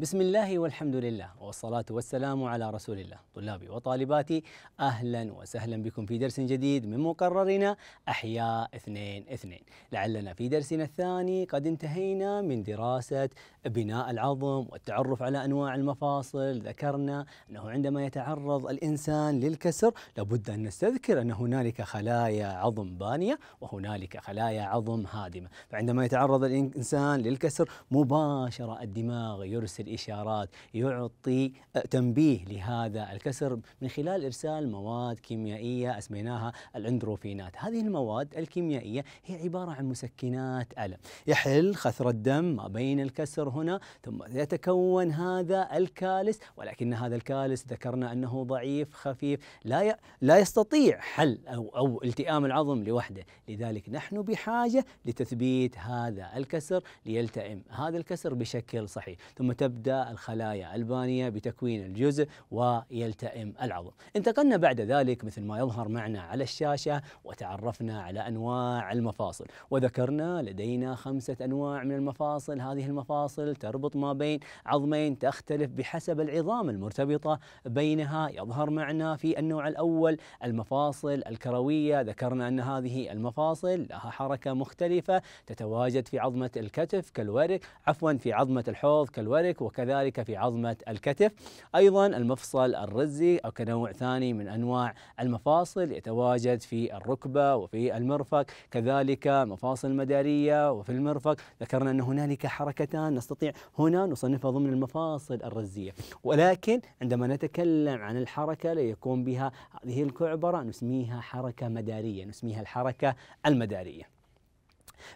بسم الله والحمد لله والصلاة والسلام على رسول الله طلابي وطالباتي أهلا وسهلا بكم في درس جديد من مقررنا أحياء اثنين اثنين لعلنا في درسنا الثاني قد انتهينا من دراسة بناء العظم والتعرف على أنواع المفاصل ذكرنا أنه عندما يتعرض الإنسان للكسر لابد أن نستذكر أن هنالك خلايا عظم بانية وهنالك خلايا عظم هادمة فعندما يتعرض الإنسان للكسر مباشرة الدماغ يرسل الإشارات يعطي تنبيه لهذا الكسر من خلال إرسال مواد كيميائية أسميناها الأندروفينات هذه المواد الكيميائية هي عبارة عن مسكنات ألم يحل خثر الدم ما بين الكسر هنا ثم يتكون هذا الكالس ولكن هذا الكالس ذكرنا أنه ضعيف خفيف لا ي... لا يستطيع حل أو أو التئام العظم لوحده لذلك نحن بحاجة لتثبيت هذا الكسر ليلتئم هذا الكسر بشكل صحيح ثم تبدأ تبدأ الخلايا البانية بتكوين الجزء ويلتئم العظم انتقلنا بعد ذلك مثل ما يظهر معنا على الشاشة وتعرفنا على أنواع المفاصل وذكرنا لدينا خمسة أنواع من المفاصل هذه المفاصل تربط ما بين عظمين تختلف بحسب العظام المرتبطة بينها يظهر معنا في النوع الأول المفاصل الكروية ذكرنا أن هذه المفاصل لها حركة مختلفة تتواجد في عظمة الكتف كالورك عفوا في عظمة الحوض كالورك وكذلك في عظمة الكتف أيضا المفصل الرزي أو كنوع ثاني من أنواع المفاصل يتواجد في الركبة وفي المرفق كذلك مفاصل المدارية وفي المرفق ذكرنا أن هنالك حركتان نستطيع هنا نصنفها ضمن المفاصل الرزية ولكن عندما نتكلم عن الحركة ليكون بها هذه الكعبرة نسميها حركة مدارية نسميها الحركة المدارية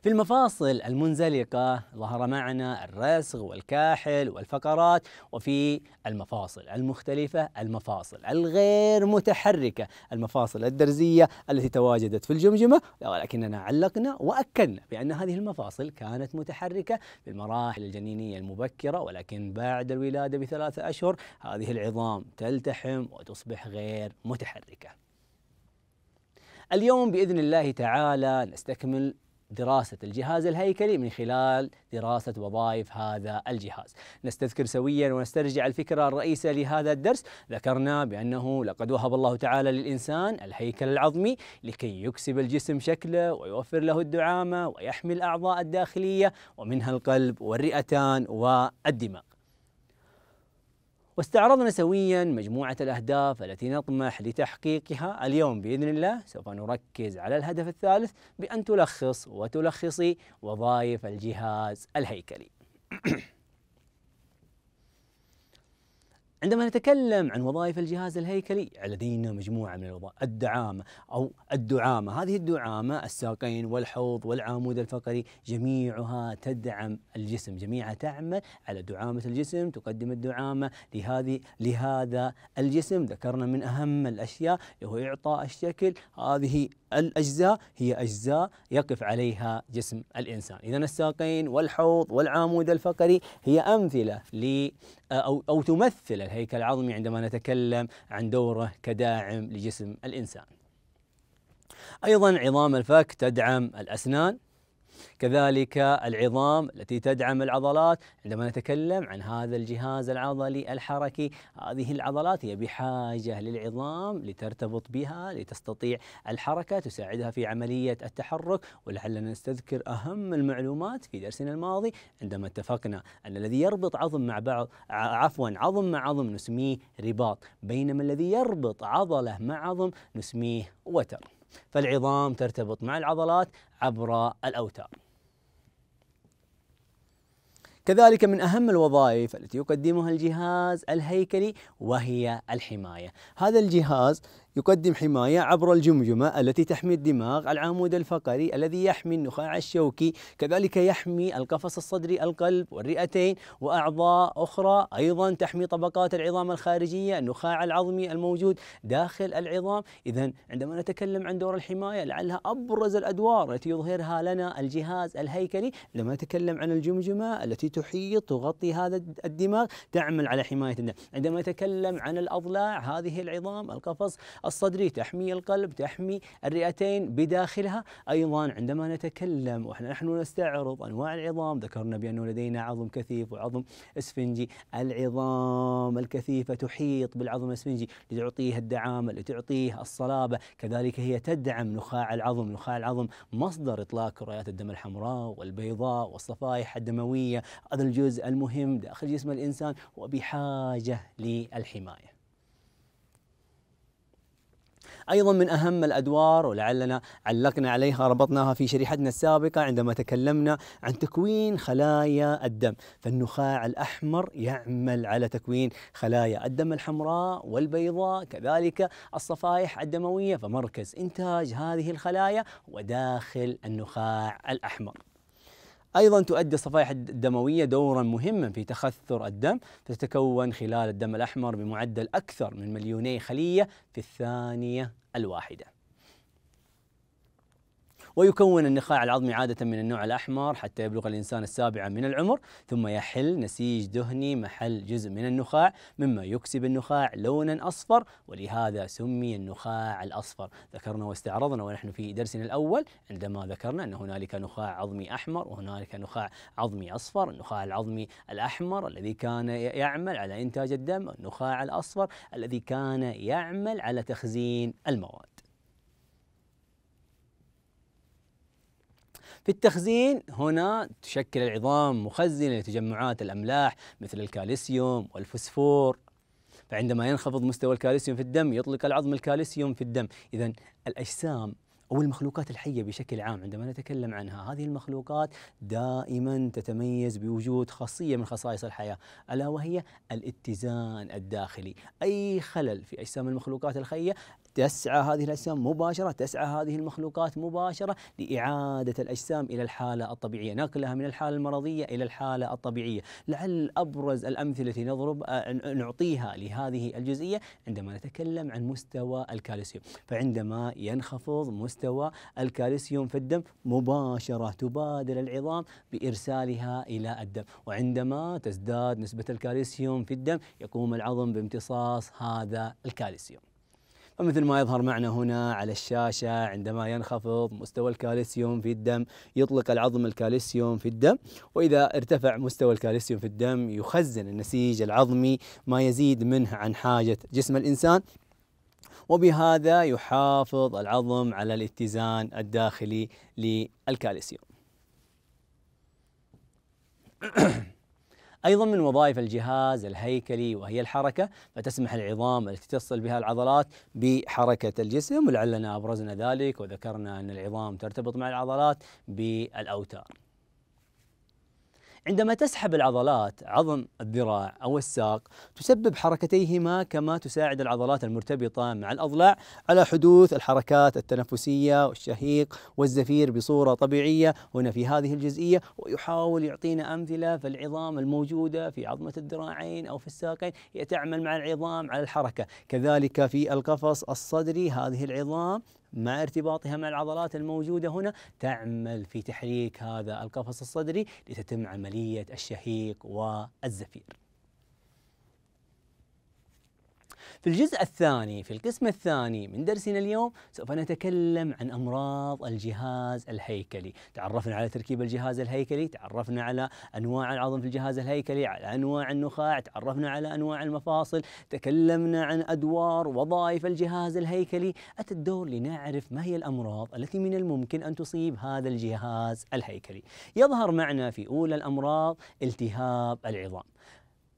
في المفاصل المنزلقة ظهر معنا الرسغ والكاحل والفقرات وفي المفاصل المختلفة المفاصل الغير متحركة المفاصل الدرزية التي تواجدت في الجمجمة ولكننا علقنا وأكدنا بأن هذه المفاصل كانت متحركة في المراحل الجنينية المبكرة ولكن بعد الولادة بثلاثة أشهر هذه العظام تلتحم وتصبح غير متحركة اليوم باذن الله تعالى نستكمل دراسة الجهاز الهيكلي من خلال دراسة وظائف هذا الجهاز نستذكر سويا ونسترجع الفكرة الرئيسة لهذا الدرس ذكرنا بأنه لقد وهب الله تعالى للإنسان الهيكل العظمي لكي يكسب الجسم شكله ويوفر له الدعامة ويحمي الأعضاء الداخلية ومنها القلب والرئتان والدماغ واستعرضنا سويا مجموعة الأهداف التي نطمح لتحقيقها اليوم بإذن الله سوف نركز على الهدف الثالث بأن تلخص وتلخصي وظائف الجهاز الهيكلي عندما نتكلم عن وظائف الجهاز الهيكلي لدينا مجموعة من الوظائف الدعامة أو الدعامة هذه الدعامة الساقين والحوض والعمود الفقري جميعها تدعم الجسم جميعها تعمل على دعامة الجسم تقدم الدعامة لهذه لهذا الجسم ذكرنا من أهم الأشياء هو إعطاء الشكل هذه الأجزاء هي أجزاء يقف عليها جسم الإنسان إذا الساقين والحوض والعمود الفقري هي أمثلة ل أو, أو تمثل الهيكل العظمي عندما نتكلم عن دوره كداعم لجسم الإنسان أيضا عظام الفك تدعم الأسنان كذلك العظام التي تدعم العضلات عندما نتكلم عن هذا الجهاز العضلي الحركي هذه العضلات هي بحاجة للعظام لترتبط بها لتستطيع الحركة تساعدها في عملية التحرك ولعلنا نستذكر أهم المعلومات في درسنا الماضي عندما اتفقنا أن الذي يربط عظم مع بعض عفوا عظم مع عظم نسميه رباط بينما الذي يربط عضلة مع عظم نسميه وتر فالعظام ترتبط مع العضلات عبر الأوتار كذلك من أهم الوظائف التي يقدمها الجهاز الهيكلي وهي الحماية هذا الجهاز يقدم حماية عبر الجمجمة التي تحمي الدماغ العمود الفقري الذي يحمي النخاع الشوكي كذلك يحمي القفص الصدري القلب والرئتين وأعضاء أخرى أيضا تحمي طبقات العظام الخارجية النخاع العظمي الموجود داخل العظام إذا عندما نتكلم عن دور الحماية لعلها أبرز الأدوار التي يظهرها لنا الجهاز الهيكلي لما نتكلم عن الجمجمة التي تحيط تغطي هذا الدماغ تعمل على حماية الدم عندما نتكلم عن الأضلاع هذه العظام القفص الصدري تحمي القلب تحمي الرئتين بداخلها أيضا عندما نتكلم وإحنا نحن نستعرض أنواع العظام ذكرنا بأنه لدينا عظم كثيف وعظم اسفنجي العظام الكثيفة تحيط بالعظم الاسفنجي لتعطيه الدعامة لتعطيه الصلابة كذلك هي تدعم نخاع العظم نخاع العظم مصدر إطلاق كريات الدم الحمراء والبيضاء والصفائح الدموية هذا الجزء المهم داخل جسم الإنسان وبحاجة للحماية أيضا من أهم الأدوار ولعلنا علقنا عليها ربطناها في شريحتنا السابقة عندما تكلمنا عن تكوين خلايا الدم فالنخاع الأحمر يعمل على تكوين خلايا الدم الحمراء والبيضاء كذلك الصفائح الدموية فمركز إنتاج هذه الخلايا وداخل النخاع الأحمر أيضا تؤدي الصفائح الدموية دورا مهما في تخثر الدم تتكون خلال الدم الأحمر بمعدل أكثر من مليوني خلية في الثانية الواحدة ويكون النخاع العظمي عادة من النوع الأحمر حتى يبلغ الإنسان السابعة من العمر ثم يحل نسيج دهني محل جزء من النخاع مما يكسب النخاع لونا أصفر ولهذا سمي النخاع الأصفر ذكرنا واستعرضنا ونحن في درسنا الأول عندما ذكرنا أن هنالك نخاع عظمي أحمر وهنالك نخاع عظمي أصفر النخاع العظمي الأحمر الذي كان يعمل على إنتاج الدم النخاع الأصفر الذي كان يعمل على تخزين المواد في التخزين هنا تشكل العظام مخزنة لتجمعات الأملاح مثل الكالسيوم والفوسفور فعندما ينخفض مستوى الكالسيوم في الدم يطلق العظم الكالسيوم في الدم إذا الأجسام أو المخلوقات الحية بشكل عام عندما نتكلم عنها هذه المخلوقات دائما تتميز بوجود خاصية من خصائص الحياة ألا وهي الاتزان الداخلي أي خلل في أجسام المخلوقات الحية تسعى هذه الأجسام مباشرة تسعى هذه المخلوقات مباشرة لإعادة الأجسام إلى الحالة الطبيعية نقلها من الحالة المرضية إلى الحالة الطبيعية لعل أبرز الأمثلة التي نضرب آه، نعطيها لهذه الجزئية عندما نتكلم عن مستوى الكالسيوم فعندما ينخفض مستوى الكالسيوم في الدم مباشرة تبادل العظام بإرسالها إلى الدم وعندما تزداد نسبة الكالسيوم في الدم يقوم العظم بامتصاص هذا الكالسيوم فمثل ما يظهر معنا هنا على الشاشة عندما ينخفض مستوى الكالسيوم في الدم يطلق العظم الكالسيوم في الدم وإذا ارتفع مستوى الكالسيوم في الدم يخزن النسيج العظمي ما يزيد منه عن حاجة جسم الإنسان وبهذا يحافظ العظم على الاتزان الداخلي للكالسيوم أيضا من وظائف الجهاز الهيكلي وهي الحركة فتسمح العظام التي تصل بها العضلات بحركة الجسم ولعلنا أبرزنا ذلك وذكرنا أن العظام ترتبط مع العضلات بالأوتار عندما تسحب العضلات عظم الذراع أو الساق تسبب حركتيهما كما تساعد العضلات المرتبطة مع الأضلاع على حدوث الحركات التنفسية والشهيق والزفير بصورة طبيعية هنا في هذه الجزئية ويحاول يعطينا أمثلة فالعظام الموجودة في عظمة الذراعين أو في الساقين تعمل مع العظام على الحركة كذلك في القفص الصدري هذه العظام مع ارتباطها مع العضلات الموجودة هنا تعمل في تحريك هذا القفص الصدري لتتم عملية الشهيق والزفير في الجزء الثاني في القسم الثاني من درسنا اليوم سوف نتكلم عن أمراض الجهاز الهيكلي تعرفنا على تركيب الجهاز الهيكلي تعرفنا على أنواع العظم في الجهاز الهيكلي على أنواع النخاع تعرفنا على أنواع المفاصل تكلمنا عن أدوار وظائف الجهاز الهيكلي أتى الدور لنعرف ما هي الأمراض التي من الممكن أن تصيب هذا الجهاز الهيكلي يظهر معنا في أولى الأمراض التهاب العظام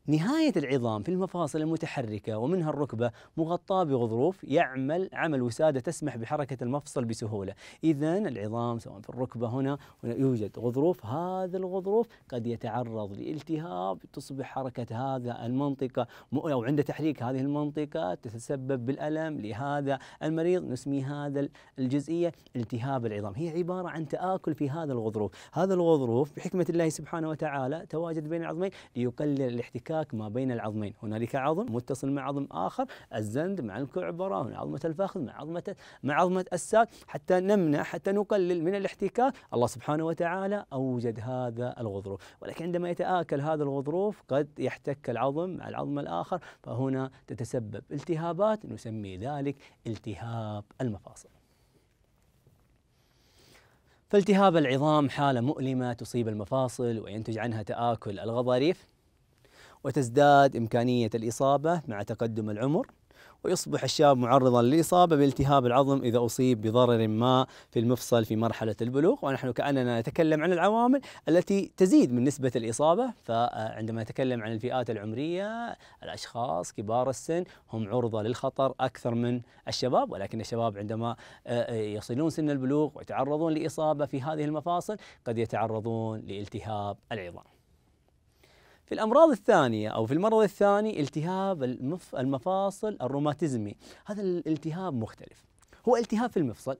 نهاية العظام في المفاصل المتحركة ومنها الركبة مغطاة بغضروف يعمل عمل وسادة تسمح بحركة المفصل بسهولة إذا العظام سواء في الركبة هنا يوجد غضروف هذا الغضروف قد يتعرض لالتهاب تصبح حركة هذا المنطقة أو عند تحريك هذه المنطقة تتسبب بالألم لهذا المريض نسمي هذا الجزئية التهاب العظام هي عبارة عن تآكل في هذا الغضروف هذا الغضروف بحكمة الله سبحانه وتعالى تواجد بين العظمين ليقلل الاحتكاك انفكاك ما بين العظمين هنالك عظم متصل مع عظم آخر الزند مع الكعبرة عظمة الفخذ مع عظمة مع عظمة الساق حتى نمنع حتى نقلل من الاحتكاك الله سبحانه وتعالى أوجد هذا الغضروف ولكن عندما يتآكل هذا الغضروف قد يحتك العظم مع العظم الآخر فهنا تتسبب التهابات نسمي ذلك التهاب المفاصل فالتهاب العظام حالة مؤلمة تصيب المفاصل وينتج عنها تآكل الغضاريف وتزداد إمكانية الإصابة مع تقدم العمر ويصبح الشاب معرضا للإصابة بالتهاب العظم إذا أصيب بضرر ما في المفصل في مرحلة البلوغ ونحن كأننا نتكلم عن العوامل التي تزيد من نسبة الإصابة فعندما نتكلم عن الفئات العمرية الأشخاص كبار السن هم عرضة للخطر أكثر من الشباب ولكن الشباب عندما آه، آه، يصلون سن البلوغ ويتعرضون لإصابة في هذه المفاصل قد يتعرضون لالتهاب العظام في الأمراض الثانية أو في المرض الثاني التهاب المف المفاصل الروماتيزمي هذا الالتهاب مختلف هو التهاب في المفصل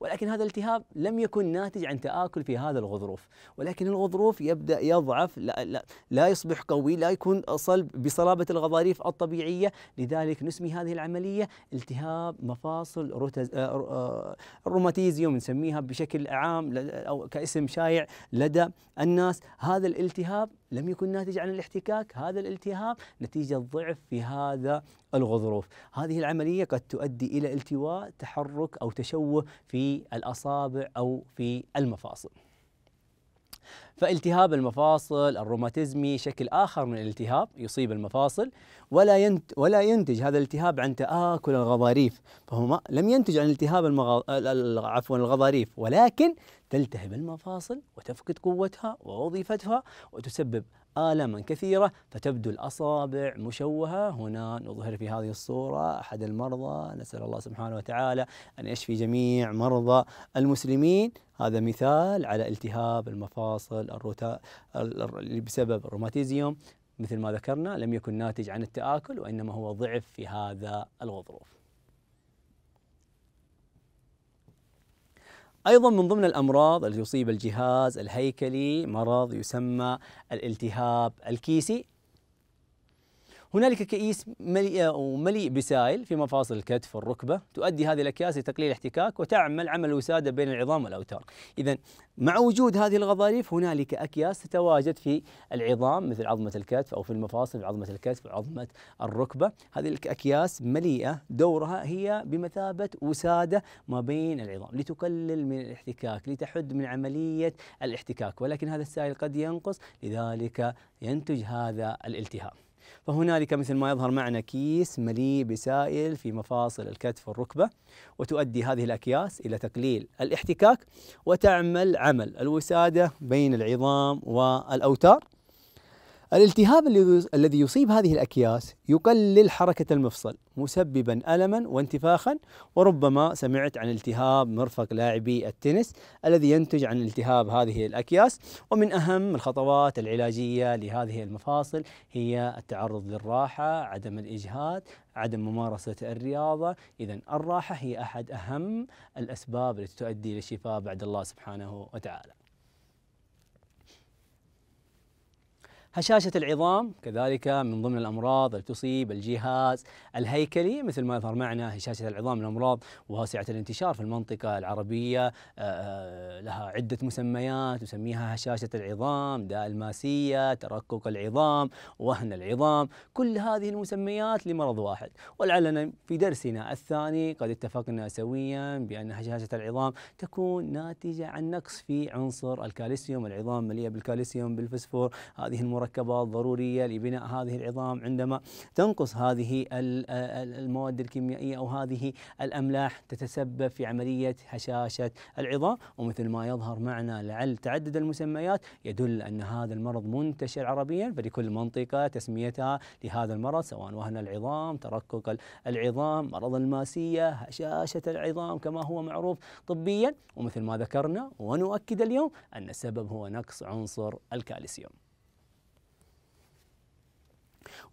ولكن هذا الالتهاب لم يكن ناتج عن تآكل في هذا الغضروف ولكن الغضروف يبدأ يضعف لا, لا, لا يصبح قوي لا يكون صلب بصلابة الغضاريف الطبيعية لذلك نسمي هذه العملية التهاب مفاصل الروماتيزيوم آه، آه، نسميها بشكل عام أو كاسم شائع لدى الناس هذا الالتهاب لم يكن ناتج عن الاحتكاك هذا الالتهاب نتيجة ضعف في هذا الغضروف هذه العملية قد تؤدي إلى التواء تحرك أو تشوه في الأصابع أو في المفاصل فالتهاب المفاصل الروماتيزمي شكل آخر من الالتهاب يصيب المفاصل ولا ينت ولا ينتج هذا الالتهاب عن تآكل الغضاريف فهو لم ينتج عن التهاب المغ... عفوا الغضاريف ولكن تلتهب المفاصل وتفقد قوتها ووظيفتها وتسبب آلاما كثيرة فتبدو الأصابع مشوهة هنا نظهر في هذه الصورة أحد المرضى نسأل الله سبحانه وتعالى أن يشفي جميع مرضى المسلمين هذا مثال على التهاب المفاصل الروتا بسبب الروماتيزيوم مثل ما ذكرنا لم يكن ناتج عن التآكل وإنما هو ضعف في هذا الغضروف أيضا من ضمن الأمراض التي تصيب الجهاز الهيكلي مرض يسمى الالتهاب الكيسي هنالك كيس مليئة ومليء بسائل في مفاصل الكتف والركبة تؤدي هذه الأكياس لتقليل الاحتكاك وتعمل عمل الوسادة بين العظام والأوتار إذا مع وجود هذه الغضاريف هنالك أكياس تتواجد في العظام مثل عظمة الكتف أو في المفاصل في عظمة الكتف وعظمة الركبة هذه الأكياس مليئة دورها هي بمثابة وسادة ما بين العظام لتقلل من الاحتكاك لتحد من عملية الاحتكاك ولكن هذا السائل قد ينقص لذلك ينتج هذا الالتهاب فهنالك مثل ما يظهر معنا كيس مليء بسائل في مفاصل الكتف والركبة وتؤدي هذه الأكياس إلى تقليل الاحتكاك وتعمل عمل الوسادة بين العظام والأوتار الالتهاب الذي يصيب هذه الأكياس يقلل حركة المفصل مسببا ألما وانتفاخا وربما سمعت عن التهاب مرفق لاعبي التنس الذي ينتج عن التهاب هذه الأكياس ومن أهم الخطوات العلاجية لهذه المفاصل هي التعرض للراحة عدم الإجهاد عدم ممارسة الرياضة إذا الراحة هي أحد أهم الأسباب التي تؤدي للشفاء بعد الله سبحانه وتعالى هشاشة العظام كذلك من ضمن الأمراض التي تصيب الجهاز الهيكلي مثل ما يظهر معنا هشاشة العظام من الأمراض واسعة الانتشار في المنطقة العربية آه، آه، لها عدة مسميات تسميها هشاشة العظام داء الماسية ترقق العظام وهن العظام كل هذه المسميات لمرض واحد ولعلنا في درسنا الثاني قد اتفقنا سويا بأن هشاشة العظام تكون ناتجة عن نقص في عنصر الكالسيوم العظام مليئة بالكالسيوم بالفسفور هذه المرض المركبات ضرورية لبناء هذه العظام عندما تنقص هذه المواد الكيميائية أو هذه الأملاح تتسبب في عملية هشاشة العظام ومثل ما يظهر معنا لعل تعدد المسميات يدل أن هذا المرض منتشر عربيا فلكل منطقة تسميتها لهذا المرض سواء وهن العظام ترقق العظام مرض الماسية هشاشة العظام كما هو معروف طبيا ومثل ما ذكرنا ونؤكد اليوم أن السبب هو نقص عنصر الكالسيوم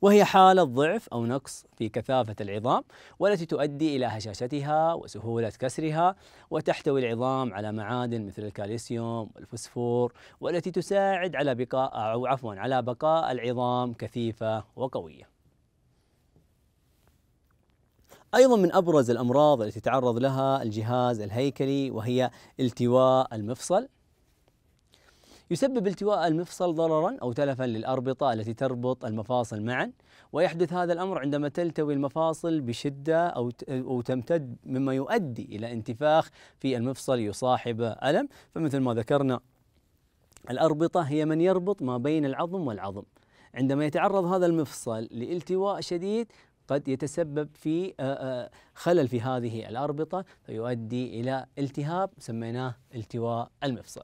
وهي حالة ضعف أو نقص في كثافة العظام والتي تؤدي إلى هشاشتها وسهولة كسرها وتحتوي العظام على معادن مثل الكالسيوم والفوسفور والتي تساعد على بقاء أو عفوا على بقاء العظام كثيفة وقوية. ايضا من ابرز الامراض التي تعرض لها الجهاز الهيكلي وهي التواء المفصل يسبب التواء المفصل ضررا أو تلفا للأربطة التي تربط المفاصل معا ويحدث هذا الأمر عندما تلتوي المفاصل بشدة أو تمتد مما يؤدي إلى انتفاخ في المفصل يصاحب ألم فمثل ما ذكرنا الأربطة هي من يربط ما بين العظم والعظم عندما يتعرض هذا المفصل لالتواء شديد قد يتسبب في خلل في هذه الاربطه فيؤدي الى التهاب سميناه التواء المفصل.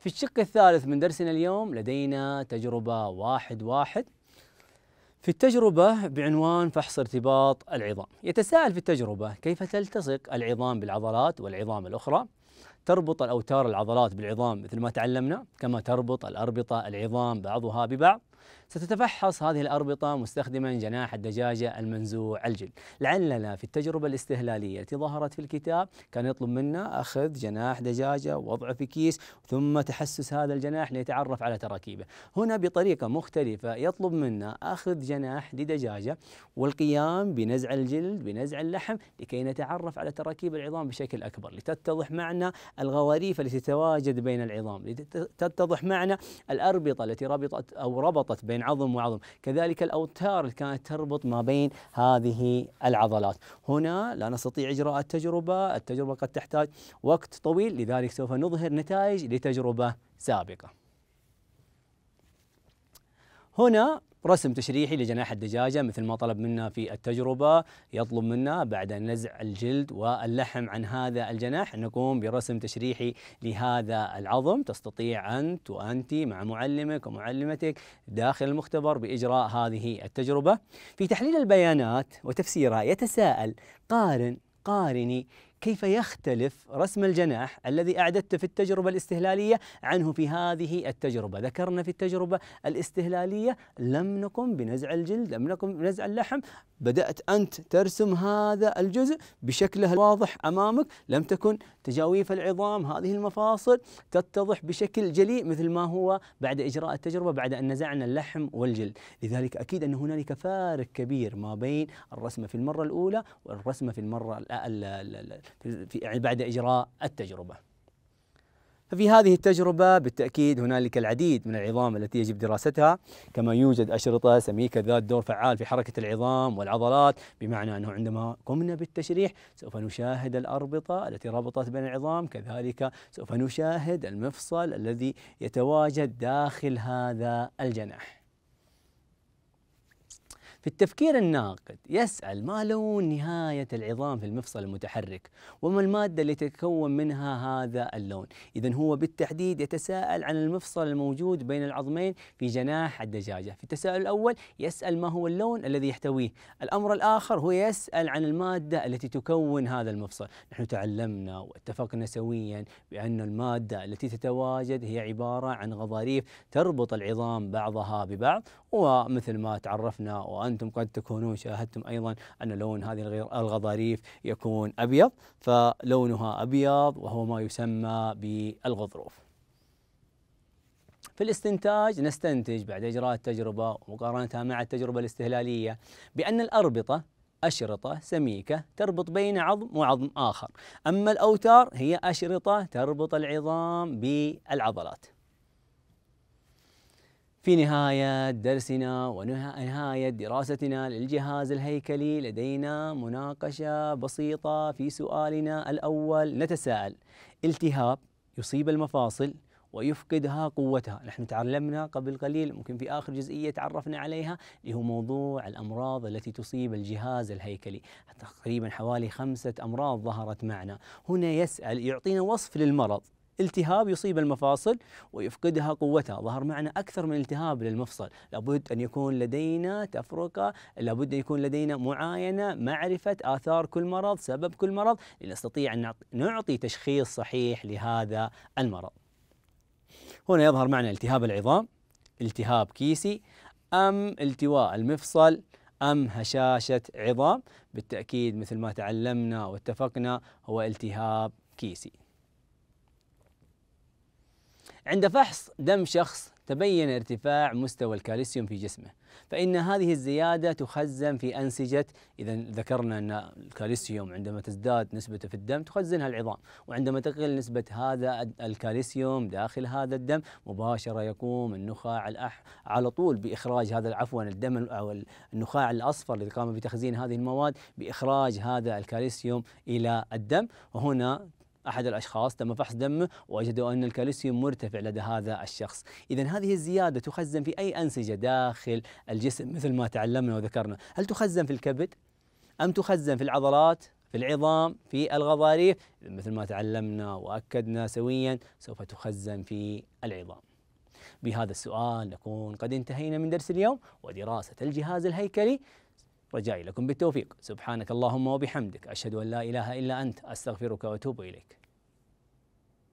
في الشق الثالث من درسنا اليوم لدينا تجربة واحد واحد في التجربة بعنوان فحص ارتباط العظام يتساءل في التجربة كيف تلتصق العظام بالعضلات والعظام الأخرى تربط الأوتار العضلات بالعظام مثل ما تعلمنا كما تربط الأربطة العظام بعضها ببعض ستتفحص هذه الأربطة مستخدما جناح الدجاجة المنزوع الجلد لعلنا في التجربة الاستهلالية التي ظهرت في الكتاب كان يطلب منا أخذ جناح دجاجة ووضعه في كيس ثم تحسس هذا الجناح ليتعرف على تراكيبه هنا بطريقة مختلفة يطلب منا أخذ جناح لدجاجة والقيام بنزع الجلد بنزع اللحم لكي نتعرف على تراكيب العظام بشكل أكبر لتتضح معنا الغواريف التي تتواجد بين العظام لتتضح معنا الأربطة التي ربطت أو ربطت بين بين عظم وعظم كذلك الأوتار اللي كانت تربط ما بين هذه العضلات هنا لا نستطيع إجراء التجربة التجربة قد تحتاج وقت طويل لذلك سوف نظهر نتائج لتجربة سابقة هنا رسم تشريحي لجناح الدجاجة مثل ما طلب منا في التجربة يطلب منا بعد نزع الجلد واللحم عن هذا الجناح نقوم برسم تشريحي لهذا العظم تستطيع أنت وأنت مع معلمك ومعلمتك داخل المختبر بإجراء هذه التجربة في تحليل البيانات وتفسيرها يتساءل قارن قارني كيف يختلف رسم الجناح الذي أعددته في التجربة الاستهلالية عنه في هذه التجربة ذكرنا في التجربة الاستهلالية لم نقم بنزع الجلد لم نقم بنزع اللحم بدأت أنت ترسم هذا الجزء بشكله الواضح أمامك لم تكن تجاويف العظام هذه المفاصل تتضح بشكل جلي مثل ما هو بعد إجراء التجربة بعد أن نزعنا اللحم والجلد لذلك أكيد أن هنالك فارق كبير ما بين الرسمة في المرة الأولى والرسمة في المرة في يعني بعد إجراء التجربة ففي هذه التجربة بالتأكيد هنالك العديد من العظام التي يجب دراستها كما يوجد أشرطة سميكة ذات دور فعال في حركة العظام والعضلات بمعنى أنه عندما قمنا بالتشريح سوف نشاهد الأربطة التي ربطت بين العظام كذلك سوف نشاهد المفصل الذي يتواجد داخل هذا الجناح في التفكير الناقد يسأل ما لون نهاية العظام في المفصل المتحرك وما المادة التي تتكون منها هذا اللون إذا هو بالتحديد يتساءل عن المفصل الموجود بين العظمين في جناح الدجاجة في التساؤل الأول يسأل ما هو اللون الذي يحتويه الأمر الآخر هو يسأل عن المادة التي تكون هذا المفصل نحن تعلمنا واتفقنا سويا بأن المادة التي تتواجد هي عبارة عن غضاريف تربط العظام بعضها ببعض ومثل ما تعرفنا وأن وأنتم قد تكونون شاهدتم أيضا أن لون هذه الغضاريف يكون أبيض فلونها أبيض وهو ما يسمى بالغضروف في الاستنتاج نستنتج بعد إجراء التجربة ومقارنتها مع التجربة الاستهلالية بأن الأربطة أشرطة سميكة تربط بين عظم وعظم آخر أما الأوتار هي أشرطة تربط العظام بالعضلات في نهاية درسنا ونهاية دراستنا للجهاز الهيكلي لدينا مناقشة بسيطة في سؤالنا الأول نتساءل التهاب يصيب المفاصل ويفقدها قوتها نحن تعلمنا قبل قليل ممكن في آخر جزئية تعرفنا عليها اللي هو موضوع الأمراض التي تصيب الجهاز الهيكلي تقريبا حوالي خمسة أمراض ظهرت معنا هنا يسأل يعطينا وصف للمرض التهاب يصيب المفاصل ويفقدها قوتها ظهر معنا أكثر من التهاب للمفصل لابد أن يكون لدينا تفرقة لابد أن يكون لدينا معاينة معرفة آثار كل مرض سبب كل مرض لنستطيع أن نعطي تشخيص صحيح لهذا المرض هنا يظهر معنا التهاب العظام التهاب كيسي أم التواء المفصل أم هشاشة عظام بالتأكيد مثل ما تعلمنا واتفقنا هو التهاب كيسي عند فحص دم شخص تبين ارتفاع مستوى الكالسيوم في جسمه فإن هذه الزيادة تخزن في أنسجة إذا ذكرنا أن الكالسيوم عندما تزداد نسبته في الدم تخزنها العظام وعندما تقل نسبة هذا الكالسيوم داخل هذا الدم مباشرة يقوم النخاع الأح على طول بإخراج هذا عفوا الدم أو النخاع الأصفر الذي قام بتخزين هذه المواد بإخراج هذا الكالسيوم إلى الدم وهنا أحد الأشخاص تم فحص دمه ووجدوا أن الكالسيوم مرتفع لدى هذا الشخص إذا هذه الزيادة تخزن في أي أنسجة داخل الجسم مثل ما تعلمنا وذكرنا هل تخزن في الكبد أم تخزن في العضلات في العظام في الغضاريف مثل ما تعلمنا وأكدنا سويا سوف تخزن في العظام بهذا السؤال نكون قد انتهينا من درس اليوم ودراسة الجهاز الهيكلي رجائي لكم بالتوفيق سبحانك اللهم وبحمدك أشهد أن لا إله إلا أنت أستغفرك وأتوب إليك